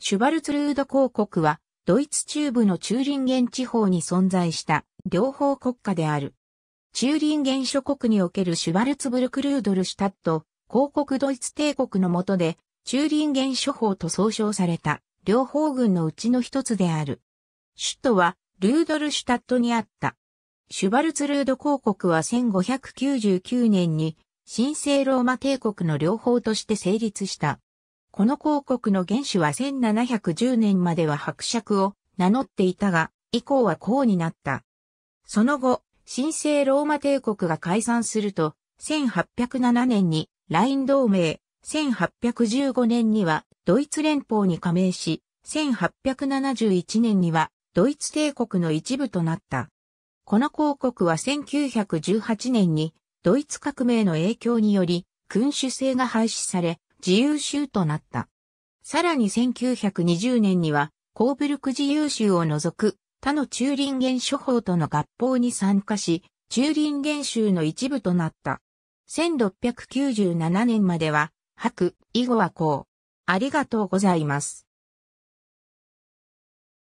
シュバルツルード公国は、ドイツ中部のチューリンゲン地方に存在した両方国家である。チューリンゲン諸国におけるシュバルツブルクルードルシュタット、公国ドイツ帝国の下で、チューリンゲン諸法と総称された両方軍のうちの一つである。首都はルードルシュタットにあった。シュバルツルード公国は1599年に神聖ローマ帝国の両方として成立した。この広告の原種は1710年までは伯爵を名乗っていたが、以降は公になった。その後、神聖ローマ帝国が解散すると、1807年にライン同盟、1815年にはドイツ連邦に加盟し、1871年にはドイツ帝国の一部となった。この広告は1918年にドイツ革命の影響により君主制が廃止され、自由州となった。さらに1920年には、コーブルク自由州を除く他のチューリンゲン諸法との合法に参加し、チューリンゲン州の一部となった。1697年までは、白、以後はこう。ありがとうございます。